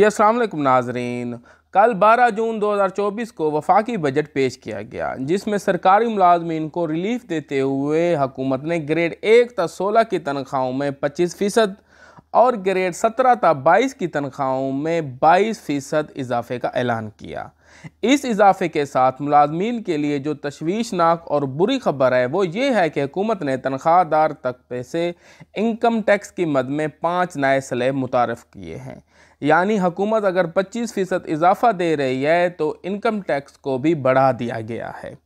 जी असलम नाजरीन कल 12 जून 2024 को वफाकी बजट पेश किया गया जिसमें सरकारी मुलाजमीन को रिलीफ देते हुए हुकूमत ने ग्रेड एक तक सोलह की तनख्वाहों में पच्चीस फ़ीसद और ग्रेड सत्रह तक बाईस की तनख्वाहों में बाईस फ़ीसद इजाफे का ऐलान किया इस इजाफे के साथ मुलाजमीन के लिए जो तशवीशनाक और बुरी खबर है वो ये है कि हुकूमत ने तनख्वाहदार तक से इनकम टैक्स की मद में पाँच नए स्लेब मुतारफ़ किए हैं यानी हुकूमत अगर पच्चीस फ़ीसद इजाफ़ा दे रही है तो इनकम टैक्स को भी बढ़ा दिया गया है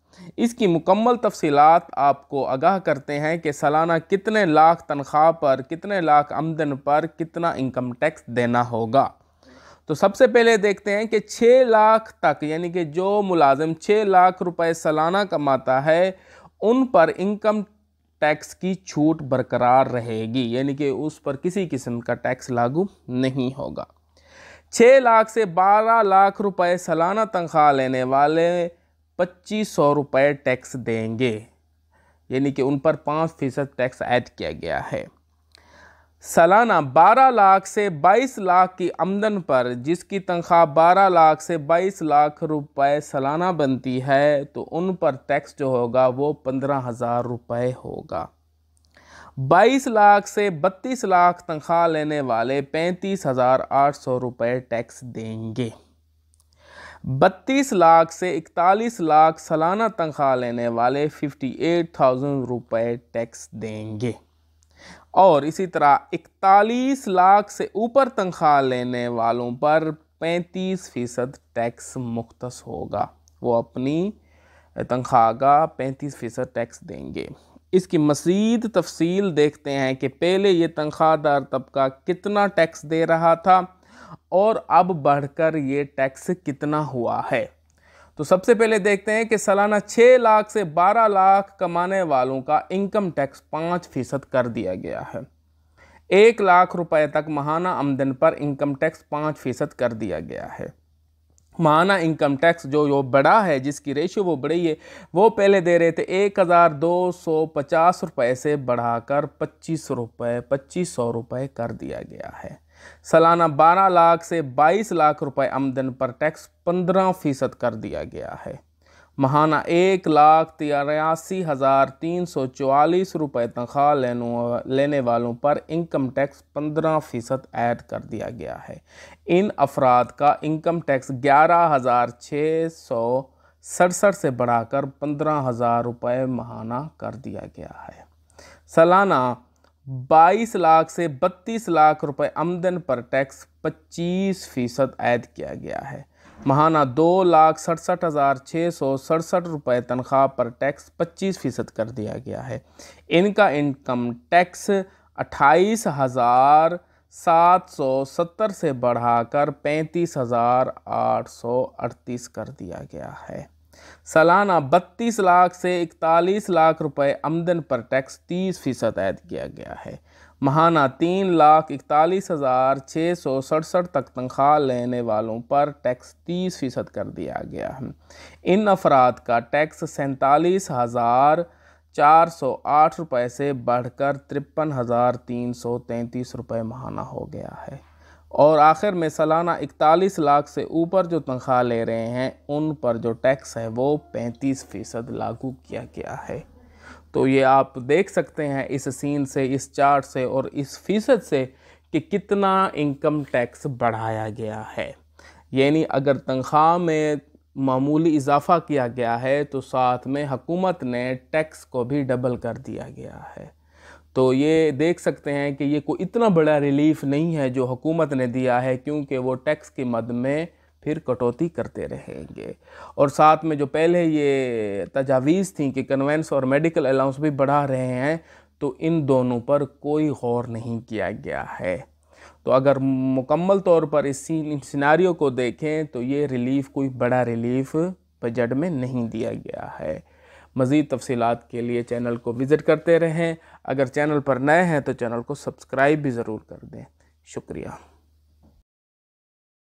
इसकी मुकम्मल तफसीलात आपको आगाह करते हैं कि सालाना कितने लाख तनख्वाह पर कितने लाख आमदन पर कितना इनकम टैक्स देना होगा तो सबसे पहले देखते हैं कि छः लाख तक यानी कि जो मुलाजिम छः लाख रुपए सालाना कमाता है उन पर इनकम टैक्स की छूट बरकरार रहेगी यानी कि उस पर किसी किस्म का टैक्स लागू नहीं होगा छः लाख से बारह लाख रुपए सालाना तनख्वाह लेने वाले पच्चीस सौ रुपये टैक्स देंगे यानी कि उन पर पाँच फ़ीसद टैक्स ऐड किया गया है सालाना 12 लाख से 22 लाख की आमदन पर जिसकी तनख्वाह 12 लाख से 22 लाख रुपए सालाना बनती है तो उन पर टैक्स जो होगा वो पंद्रह हज़ार रुपये होगा 22 लाख से 32 लाख तनख्वाह लेने वाले पैंतीस हज़ार आठ सौ रुपये टैक्स देंगे बत्तीस लाख से इकतालीस लाख सालाना तनख्वाह लेने वाले फिफ्टी एट थाउजेंड रुपये टैक्स देंगे और इसी तरह इकतालीस लाख से ऊपर तनख्वाह लेने वालों पर पैंतीस फ़ीसद टैक्स मुख्त होगा वो अपनी तनख्वाह का पैंतीस फ़ीसद टैक्स देंगे इसकी मज़ीद तफसील देखते हैं कि पहले ये तनख्वाहदार तबका कितना टैक्स दे रहा था और अब बढ़कर ये टैक्स कितना हुआ है तो सबसे पहले देखते हैं कि सालाना 6 लाख से 12 लाख कमाने वालों का इनकम टैक्स पाँच फ़ीसद कर दिया गया है एक लाख रुपए तक महाना आमदन पर इनकम टैक्स पाँच फ़ीसद कर दिया गया है महाना इनकम टैक्स जो जो बड़ा है जिसकी रेशियो वो बड़ी है वो पहले दे रहे थे एक हज़ार दो सौ पचास रुपये से बढ़ाकर पच्चीस रुपये पच्चीस सौ रुपये कर दिया गया है सालाना 12 लाख से 22 लाख रुपए आमदन पर टैक्स 15 फीसद कर दिया गया है महाना एक लाख तिरासी हज़ार तीन सौ चवालीस रुपये तनख्वाह लेने वालों पर इनकम टैक्स पंद्रह फ़ीसद ऐड कर दिया गया है इन अफराद का इनकम टैक्स ग्यारह हज़ार छः सौ सड़सठ से बढ़ाकर पंद्रह हज़ार रुपये महाना कर दिया गया है सालाना 22 लाख से 32 लाख रुपए आमदन पर टैक्स 25 फीसद ऐद किया गया है महाना दो लाख सड़सठ हज़ार छः सौ सड़सठ रुपये तनख्वाह पर टैक्स 25 फ़ीसद कर दिया गया है इनका इनकम टैक्स अट्ठाईस हज़ार सात सौ सत्तर से बढ़ाकर पैंतीस हज़ार आठ सौ अड़तीस कर दिया गया है सालाना बत्तीस लाख से इकतालीस लाख रुपए आमदन पर टैक्स तीस फ़ीसद ऐद किया गया है महाना तीन लाख इकतालीस हज़ार छः सौ सड़सठ तक तनख्वाह लेने वालों पर टैक्स तीस फ़ीसद कर दिया गया है इन अफराद का टैक्स सैंतालीस हज़ार चार सौ आठ रुपये से बढ़कर तिरपन हज़ार तीन सौ तैंतीस रुपये महाना हो गया है और आखिर में सालाना इकतालीस लाख से ऊपर जो तनख्वाह ले रहे हैं उन पर जो टैक्स है वो पैंतीस फ़ीसद लागू किया गया है तो ये आप देख सकते हैं इस सीन से इस चार्ट से और इस फीसद से कि कितना इनकम टैक्स बढ़ाया गया है यानी अगर तनख्वाह में मामूली इजाफ़ा किया गया है तो साथ में हुकूमत ने टैक्स को भी डबल कर दिया गया है तो ये देख सकते हैं कि ये कोई इतना बड़ा रिलीफ नहीं है जो हुकूमत ने दिया है क्योंकि वो टैक्स की मद में फिर कटौती करते रहेंगे और साथ में जो पहले ये तजावीज़ थी कि कन्वेंस और मेडिकल अलाउंस भी बढ़ा रहे हैं तो इन दोनों पर कोई गौर नहीं किया गया है तो अगर मुकम्मल तौर पर इस सीन को देखें तो ये रिलीफ कोई बड़ा रिलीफ बजट में नहीं दिया गया है मज़ीद तफसीत के लिए चैनल को विज़िट करते रहें अगर चैनल पर नए हैं तो चैनल को सब्सक्राइब भी ज़रूर कर दें शुक्रिया